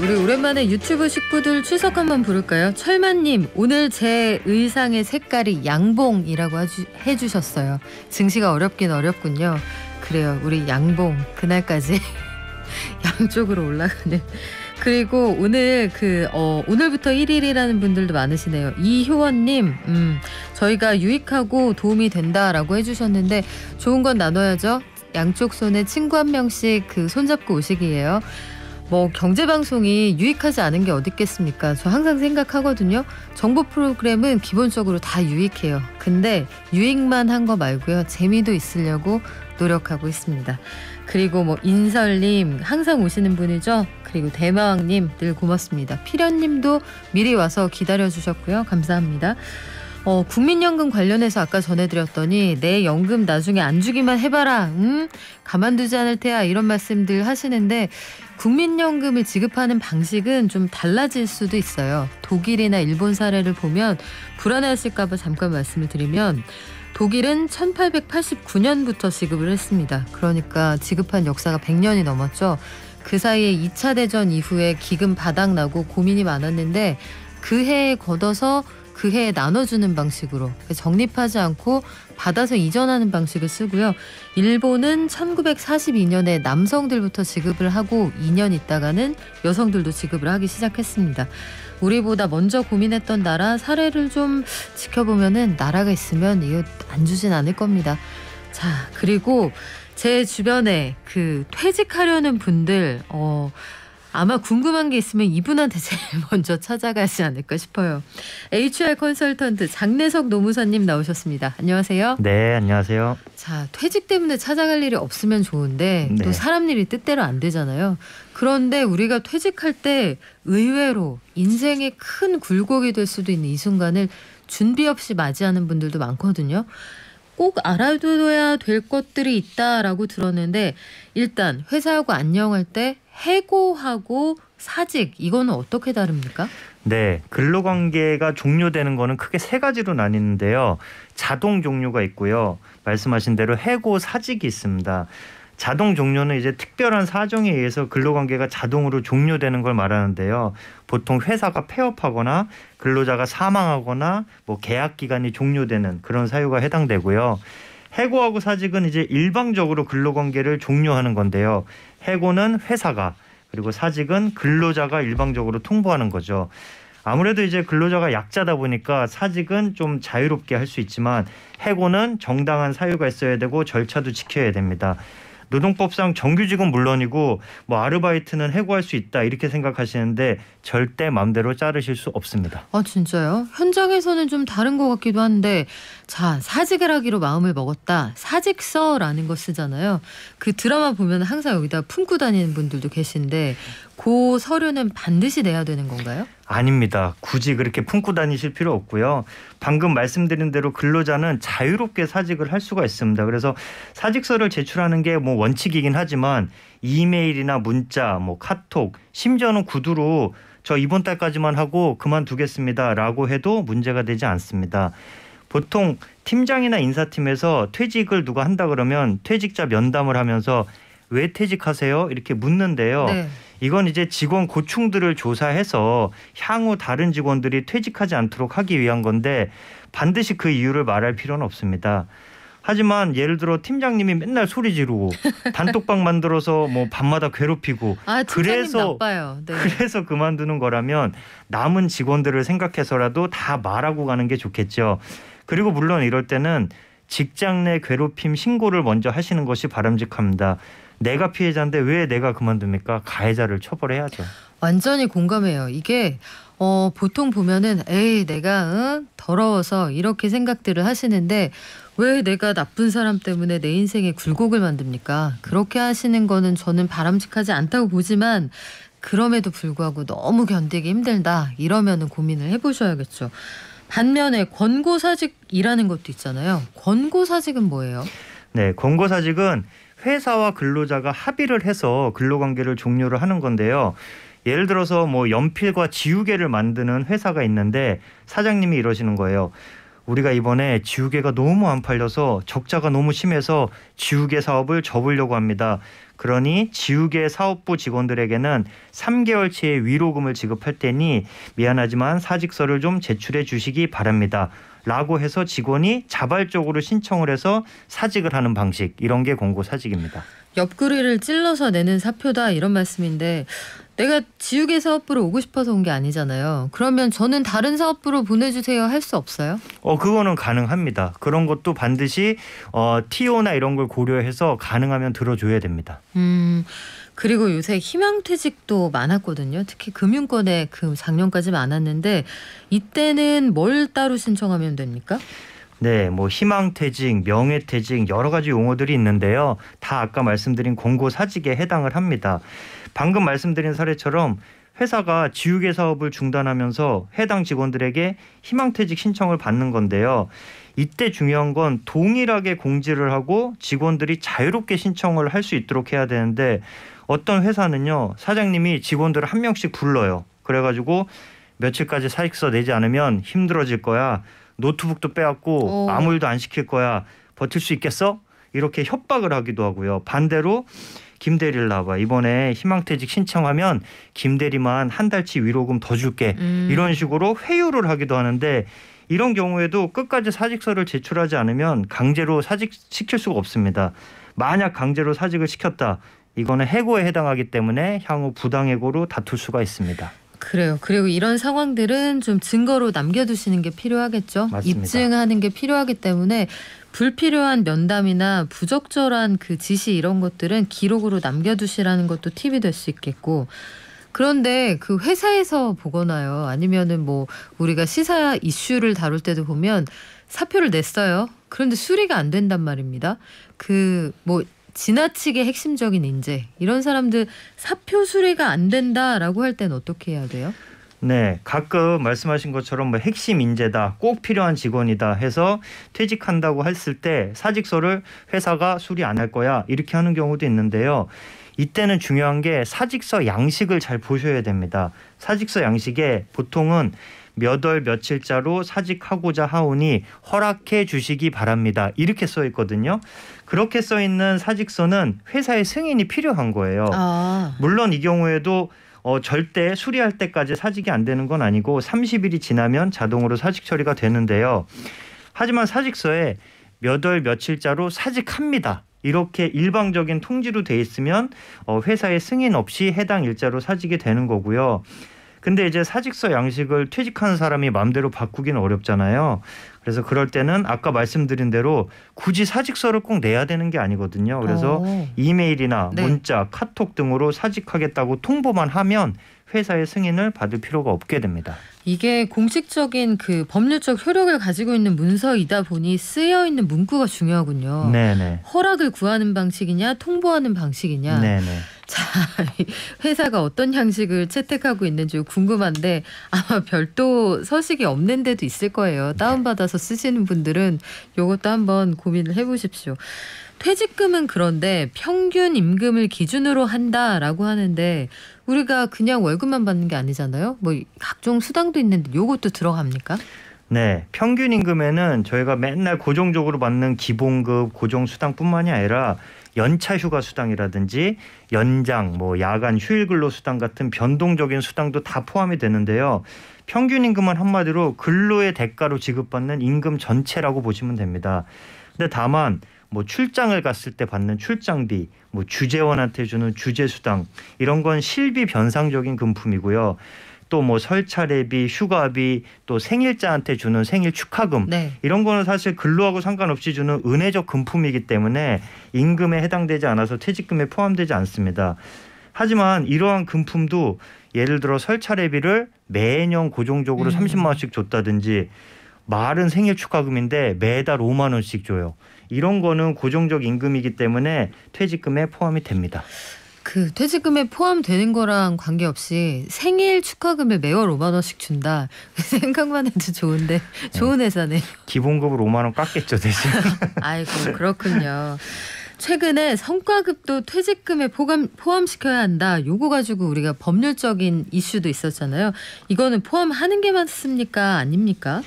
우리 오랜만에 유튜브 식구들 추석 한번 부를까요? 철만님, 오늘 제 의상의 색깔이 양봉이라고 해주셨어요. 증시가 어렵긴 어렵군요. 그래요, 우리 양봉 그날까지 양쪽으로 올라가는. 그리고 오늘 그 어, 오늘부터 1일이라는 분들도 많으시네요. 이효원님, 음, 저희가 유익하고 도움이 된다라고 해주셨는데 좋은 건 나눠야죠. 양쪽 손에 친구 한 명씩 그 손잡고 오시기예요. 뭐 경제 방송이 유익하지 않은 게 어디 있겠습니까? 저 항상 생각하거든요. 정보 프로그램은 기본적으로 다 유익해요. 근데 유익만 한 거 말고요. 재미도 있으려고 노력하고 있습니다. 그리고 뭐 인설님 항상 오시는 분이죠. 그리고 대마왕님 늘 고맙습니다. 피련님도 미리 와서 기다려 주셨고요. 감사합니다. 어, 국민연금 관련해서 아까 전해드렸더니 내 연금 나중에 안 주기만 해봐라. 음, 가만두지 않을 테야. 이런 말씀들 하시는데 국민연금을 지급하는 방식은 좀 달라질 수도 있어요. 독일이나 일본 사례를 보면 불안해하실까봐 잠깐 말씀을 드리면 독일은 1889년부터 지급을 했습니다. 그러니까 지급한 역사가 100년이 넘었죠. 그 사이에 2차 대전 이후에 기금 바닥 나고 고민이 많았는데 그 해에 걷어서 그 해에 나눠주는 방식으로 정립하지 않고 받아서 이전하는 방식을 쓰고요. 일본은 1942년에 남성들부터 지급을 하고 2년 있다가는 여성들도 지급을 하기 시작했습니다. 우리보다 먼저 고민했던 나라 사례를 좀 지켜보면은 나라가 있으면 이거 안 주진 않을 겁니다. 자, 그리고 제 주변에 그 퇴직하려는 분들, 어, 아마 궁금한 게 있으면 이분한테 제일 먼저 찾아가지 않을까 싶어요. HR 컨설턴트 장내석 노무사님 나오셨습니다. 안녕하세요. 네, 안녕하세요. 자, 퇴직 때문에 찾아갈 일이 없으면 좋은데 네. 또 사람 일이 뜻대로 안 되잖아요. 그런데 우리가 퇴직할 때 의외로 인생의 큰 굴곡이 될 수도 있는 이 순간을 준비 없이 맞이하는 분들도 많거든요. 꼭 알아둬야 될 것들이 있다라고 들었는데 일단 회사하고 안녕할 때 해고하고 사직 이거는 어떻게 다릅니까? 네, 근로관계가 종료되는 거는 크게 세 가지로 나뉘는데요. 자동 종료가 있고요. 말씀하신 대로 해고 사직이 있습니다. 자동 종료는 이제 특별한 사정에 의해서 근로관계가 자동으로 종료되는 걸 말하는데요. 보통 회사가 폐업하거나 근로자가 사망하거나 뭐 계약 기간이 종료되는 그런 사유가 해당되고요. 해고하고 사직은 이제 일방적으로 근로관계를 종료하는 건데요. 해고는 회사가 그리고 사직은 근로자가 일방적으로 통보하는 거죠. 아무래도 이제 근로자가 약자다 보니까 사직은 좀 자유롭게 할 수 있지만 해고는 정당한 사유가 있어야 되고 절차도 지켜야 됩니다. 노동법상 정규직은 물론이고 뭐 아르바이트는 해고할 수 있다 이렇게 생각하시는데 절대 마음대로 자르실 수 없습니다. 아 진짜요? 현장에서는 좀 다른 것 같기도 한데 자 사직을 하기로 마음을 먹었다 사직서라는 거 쓰잖아요. 그 드라마 보면 항상 여기다 품고 다니는 분들도 계신데 그 서류는 반드시 내야 되는 건가요? 아닙니다. 굳이 그렇게 품고 다니실 필요 없고요. 방금 말씀드린 대로 근로자는 자유롭게 사직을 할 수가 있습니다. 그래서 사직서를 제출하는 게 뭐 원칙이긴 하지만 이메일이나 문자, 뭐 카톡, 심지어는 구두로 저 이번 달까지만 하고 그만두겠습니다라고 해도 문제가 되지 않습니다. 보통 팀장이나 인사팀에서 퇴직을 누가 한다 그러면 퇴직자 면담을 하면서 왜 퇴직하세요? 이렇게 묻는데요. 네. 이건 이제 직원 고충들을 조사해서 향후 다른 직원들이 퇴직하지 않도록 하기 위한 건데 반드시 그 이유를 말할 필요는 없습니다. 하지만 예를 들어 팀장님이 맨날 소리 지르고 단톡방 만들어서 뭐 밤마다 괴롭히고 아, 그래서 네. 그래서 그만두는 거라면 남은 직원들을 생각해서라도 다 말하고 가는 게 좋겠죠. 그리고 물론 이럴 때는 직장 내 괴롭힘 신고를 먼저 하시는 것이 바람직합니다. 내가 피해자인데 왜 내가 그만둡니까? 가해자를 처벌해야죠. 완전히 공감해요. 이게 어, 보통 보면은 에이 내가 응? 더러워서 이렇게 생각들을 하시는데 왜 내가 나쁜 사람 때문에 내 인생에 굴곡을 만듭니까? 그렇게 하시는 거는 저는 바람직하지 않다고 보지만 그럼에도 불구하고 너무 견디기 힘들다 이러면은 고민을 해보셔야겠죠. 반면에 권고사직이라는 것도 있잖아요. 권고사직은 뭐예요? 네, 권고사직은 회사와 근로자가 합의를 해서 근로관계를 종료를 하는 건데요. 예를 들어서 뭐 연필과 지우개를 만드는 회사가 있는데 사장님이 이러시는 거예요. 우리가 이번에 지우개가 너무 안 팔려서 적자가 너무 심해서 지우개 사업을 접으려고 합니다. 그러니 지우개 사업부 직원들에게는 3개월치의 위로금을 지급할 테니 미안하지만 사직서를 좀 제출해 주시기 바랍니다. 라고 해서 직원이 자발적으로 신청을 해서 사직을 하는 방식 이런 게 공고 사직입니다. 옆구리를 찔러서 내는 사표다 이런 말씀인데 내가 지우개 사업부로 오고 싶어서 온 게 아니잖아요. 그러면 저는 다른 사업부로 보내주세요 할 수 없어요? 어 그거는 가능합니다. 그런 것도 반드시 어, TO나 이런 걸 고려해서 가능하면 들어줘야 됩니다. 음. 그리고 요새 희망퇴직도 많았거든요. 특히 금융권에 그 작년까지 많았는데 이때는 뭘 따로 신청하면 됩니까? 네, 뭐 희망퇴직, 명예퇴직 여러 가지 용어들이 있는데요. 다 아까 말씀드린 공고사직에 해당을 합니다. 방금 말씀드린 사례처럼 회사가 지우개 사업을 중단하면서 해당 직원들에게 희망퇴직 신청을 받는 건데요. 이때 중요한 건 동일하게 공지를 하고 직원들이 자유롭게 신청을 할 수 있도록 해야 되는데 어떤 회사는요 사장님이 직원들을 한 명씩 불러요. 그래가지고 며칠까지 사익서 내지 않으면 힘들어질 거야. 노트북도 빼앗고 오. 아무 일도 안 시킬 거야. 버틸 수 있겠어? 이렇게 협박을 하기도 하고요. 반대로 김 대리를 나와 이번에 희망퇴직 신청하면 김 대리만 한 달치 위로금 더 줄게 음. 이런 식으로 회유를 하기도 하는데 이런 경우에도 끝까지 사직서를 제출하지 않으면 강제로 사직시킬 수가 없습니다. 만약 강제로 사직을 시켰다 이거는 해고에 해당하기 때문에 향후 부당해고로 다툴 수가 있습니다. 그래요. 그리고 이런 상황들은 좀 증거로 남겨두시는 게 필요하겠죠. 맞습니다. 입증하는 게 필요하기 때문에 불필요한 면담이나 부적절한 그 지시 이런 것들은 기록으로 남겨두시라는 것도 팁이 될 수 있겠고 그런데 그 회사에서 보거나요. 아니면은 뭐 우리가 시사 이슈를 다룰 때도 보면 사표를 냈어요. 그런데 수리가 안 된단 말입니다. 그뭐 지나치게 핵심적인 인재 이런 사람들 사표 수리가 안 된다라고 할 때는 어떻게 해야 돼요? 네, 가끔 말씀하신 것처럼 뭐 핵심 인재다, 꼭 필요한 직원이다 해서 퇴직한다고 했을 때 사직서를 회사가 수리 안 할 거야 이렇게 하는 경우도 있는데요. 이때는 중요한 게 사직서 양식을 잘 보셔야 됩니다. 사직서 양식에 보통은 몇월 며칠자로 사직하고자 하오니 허락해 주시기 바랍니다. 이렇게 써 있거든요. 그렇게 써 있는 사직서는 회사의 승인이 필요한 거예요. 아. 물론 이 경우에도 어, 절대 수리할 때까지 사직이 안 되는 건 아니고 30일이 지나면 자동으로 사직 처리가 되는데요. 하지만 사직서에 몇 월 며칠자로 사직합니다. 이렇게 일방적인 통지로 돼 있으면 어, 회사의 승인 없이 해당 일자로 사직이 되는 거고요. 근데 이제 사직서 양식을 퇴직한 사람이 마음대로 바꾸기는 어렵잖아요. 그래서 그럴 때는 아까 말씀드린 대로 굳이 사직서를 꼭 내야 되는 게 아니거든요. 그래서 오. 어. 이메일이나 네. 문자, 카톡 등으로 사직하겠다고 통보만 하면 회사의 승인을 받을 필요가 없게 됩니다. 이게 공식적인 그 법률적 효력을 가지고 있는 문서이다 보니 쓰여 있는 문구가 중요하군요. 네네. 허락을 구하는 방식이냐 통보하는 방식이냐. 네네. 자, 회사가 어떤 양식을 채택하고 있는지 궁금한데 아마 별도 서식이 없는 데도 있을 거예요. 네. 다운받아서 쓰시는 분들은 이것도 한번 고민을 해보십시오. 퇴직금은 그런데 평균 임금을 기준으로 한다라고 하는데 우리가 그냥 월급만 받는 게 아니잖아요. 뭐 각종 수당도 있는데 요것도 들어갑니까? 네, 평균 임금에는 저희가 맨날 고정적으로 받는 기본급, 고정 수당뿐만이 아니라 연차 휴가 수당이라든지 연장, 뭐 야간 휴일 근로 수당 같은 변동적인 수당도 다 포함이 되는데요. 평균 임금은 한마디로 근로의 대가로 지급받는 임금 전체라고 보시면 됩니다. 근데 다만 뭐 출장을 갔을 때 받는 출장비, 뭐 주재원한테 주는 주재수당 이런 건 실비 변상적인 금품이고요. 또뭐 설차례비, 휴가비, 또 생일자한테 주는 생일 축하금 네. 이런 거는 사실 근로하고 상관없이 주는 은혜적 금품이기 때문에 임금에 해당되지 않아서 퇴직금에 포함되지 않습니다. 하지만 이러한 금품도 예를 들어 설차례비를 매년 고정적으로 음. 30만 원씩 줬다든지 말은 생일 축하금인데 매달 5만 원씩 줘요. 이런 거는 고정적 임금이기 때문에 퇴직금에 포함이 됩니다. 그 퇴직금에 포함되는 거랑 관계없이 생일 축하금에 매월 5만 원씩 준다. 생각만 해도 좋은데 네. 좋은 회사네. 기본급을 5만 원 깎겠죠 대신. 아이고 그렇군요. 최근에 성과급도 퇴직금에 포함, 포함시켜야 한다. 요거 가지고 우리가 법률적인 이슈도 있었잖아요. 이거는 포함하는 게 맞습니까? 아닙니까?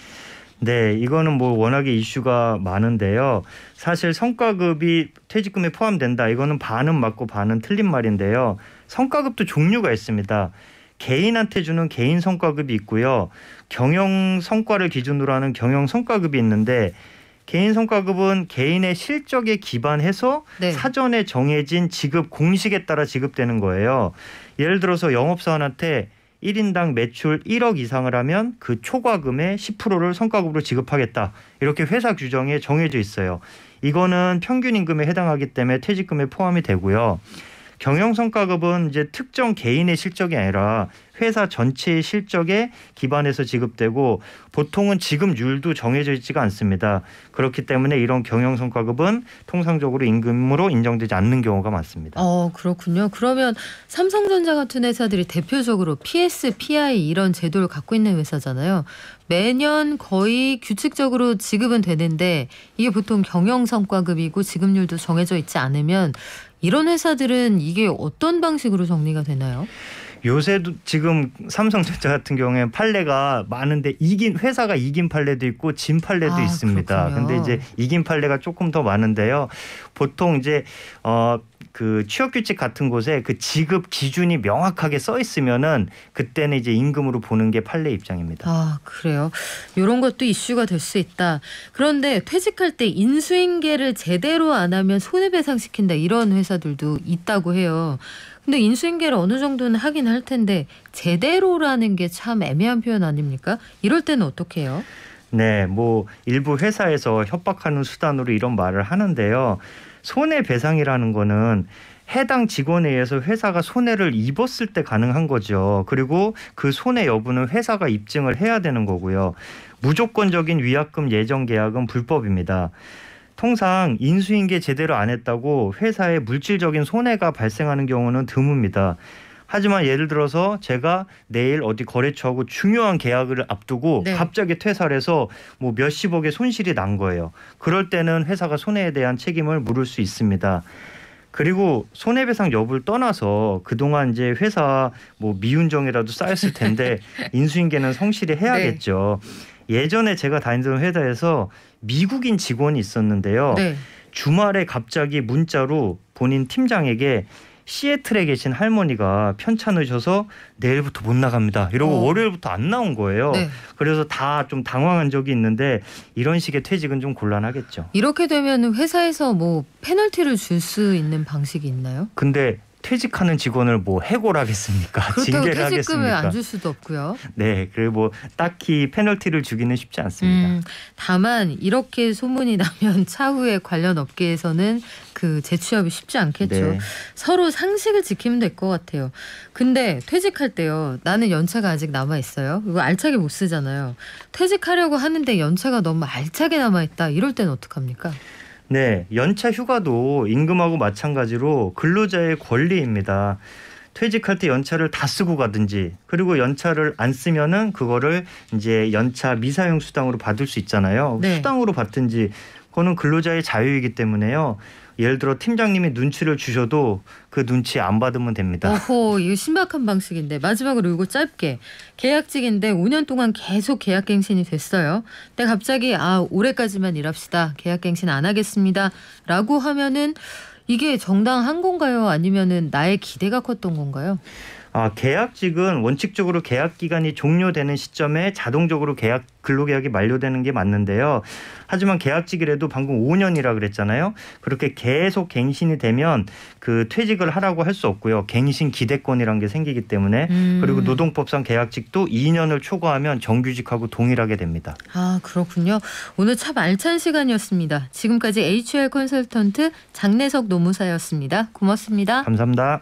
네, 이거는 뭐 워낙에 이슈가 많은데요. 사실 성과급이 퇴직금에 포함된다. 이거는 반은 맞고 반은 틀린 말인데요. 성과급도 종류가 있습니다. 개인한테 주는 개인 성과급이 있고요. 경영 성과를 기준으로 하는 경영 성과급이 있는데 개인 성과급은 개인의 실적에 기반해서 네. 사전에 정해진 지급 공식에 따라 지급되는 거예요. 예를 들어서 영업사원한테 1인당 매출 1억 이상을 하면 그 초과금의 10%를 성과급으로 지급하겠다. 이렇게 회사 규정에 정해져 있어요. 이거는 평균 임금에 해당하기 때문에 퇴직금에 포함이 되고요. 경영 성과급은 이제 특정 개인의 실적이 아니라 회사 전체의 실적에 기반해서 지급되고 보통은 지급률도 정해져 있지가 않습니다. 그렇기 때문에 이런 경영 성과급은 통상적으로 임금으로 인정되지 않는 경우가 많습니다. 어, 그렇군요. 그러면 삼성전자 같은 회사들이 대표적으로 PS, PI 이런 제도를 갖고 있는 회사잖아요. 매년 거의 규칙적으로 지급은 되는데 이게 보통 경영 성과급이고 지급률도 정해져 있지 않으면 이런 회사들은 이게 어떤 방식으로 정리가 되나요? 요새도 지금 삼성전자 같은 경우에 판례가 많은데 이긴 회사가 이긴 판례도 있고 진 판례도 아, 있습니다. 그렇 근데 이제 이긴 판례가 조금 더 많은데요. 보통 이제 어 그 취업 규칙 같은 곳에 그 지급 기준이 명확하게 써 있으면은 그때는 이제 임금으로 보는 게 판례 입장입니다. 아 그래요. 이런 것도 이슈가 될 수 있다. 그런데 퇴직할 때 인수인계를 제대로 안 하면 손해배상 시킨다 이런 회사들도 있다고 해요. 근데 인수인계를 어느 정도는 하긴 할 텐데 제대로라는 게 참 애매한 표현 아닙니까? 이럴 때는 어떻게 해요? 네, 뭐 일부 회사에서 협박하는 수단으로 이런 말을 하는데요. 손해배상이라는 거는 해당 직원에 의해서 회사가 손해를 입었을 때 가능한 거죠. 그리고 그 손해 여부는 회사가 입증을 해야 되는 거고요. 무조건적인 위약금 예정 계약은 불법입니다. 통상 인수인계 제대로 안 했다고 회사에 물질적인 손해가 발생하는 경우는 드뭅니다. 하지만 예를 들어서 제가 내일 어디 거래처하고 중요한 계약을 앞두고 네. 갑자기 퇴사를 해서 뭐 몇십억의 손실이 난 거예요. 그럴 때는 회사가 손해에 대한 책임을 물을 수 있습니다. 그리고 손해배상 여부를 떠나서 그동안 이제 회사 뭐 미운정이라도 쌓였을 텐데 인수인계는 성실히 해야겠죠. 네. 예전에 제가 다니던 회사에서 미국인 직원이 있었는데요. 네. 주말에 갑자기 문자로 본인 팀장에게 시애틀에 계신 할머니가 편찮으셔서 내일부터 못 나갑니다. 이러고 오. 어. 월요일부터 안 나온 거예요. 네. 그래서 다 좀 당황한 적이 있는데 이런 식의 퇴직은 좀 곤란하겠죠. 이렇게 되면 회사에서 뭐 페널티를 줄 수 있는 방식이 있나요? 근데 퇴직하는 직원을 뭐 해고라겠습니까? 징계를 퇴직금을 안 줄 수도 없고요. 네, 그리고 뭐 딱히 페널티를 주기는 쉽지 않습니다. 음, 다만 이렇게 소문이 나면 차후에 관련 업계에서는 그 재취업이 쉽지 않겠죠. 네. 서로 상식을 지키면 될 것 같아요. 근데 퇴직할 때요. 나는 연차가 아직 남아 있어요. 이거 알차게 못 쓰잖아요. 퇴직하려고 하는데 연차가 너무 알차게 남아 있다. 이럴 때는 어떡합니까? 네, 연차 휴가도 임금하고 마찬가지로 근로자의 권리입니다. 퇴직할 때 연차를 다 쓰고 가든지 그리고 연차를 안 쓰면은 그거를 이제 연차 미사용 수당으로 받을 수 있잖아요. 네. 수당으로 받든지 그거는 근로자의 자유이기 때문에요. 예를 들어 팀장님이 눈치를 주셔도 그 눈치 안 받으면 됩니다. 어허, 이거 신박한 방식인데 마지막으로 이거 짧게 계약직인데 5년 동안 계속 계약갱신이 됐어요. 근데 갑자기 아 올해까지만 일합시다 계약갱신 안 하겠습니다라고 하면은 이게 정당한 건가요? 아니면은 나의 기대가 컸던 건가요? 아, 계약직은 원칙적으로 계약 기간이 종료되는 시점에 자동적으로 계약 근로계약이 만료되는 게 맞는데요. 하지만 계약직이라도 방금 5년이라 그랬잖아요. 그렇게 계속 갱신이 되면 그 퇴직을 하라고 할 수 없고요. 갱신 기대권이란 게 생기기 때문에 음. 그리고 노동법상 계약직도 2년을 초과하면 정규직하고 동일하게 됩니다. 아 그렇군요. 오늘 참 알찬 시간이었습니다. 지금까지 HR 컨설턴트 장내석 노무사였습니다. 고맙습니다. 감사합니다.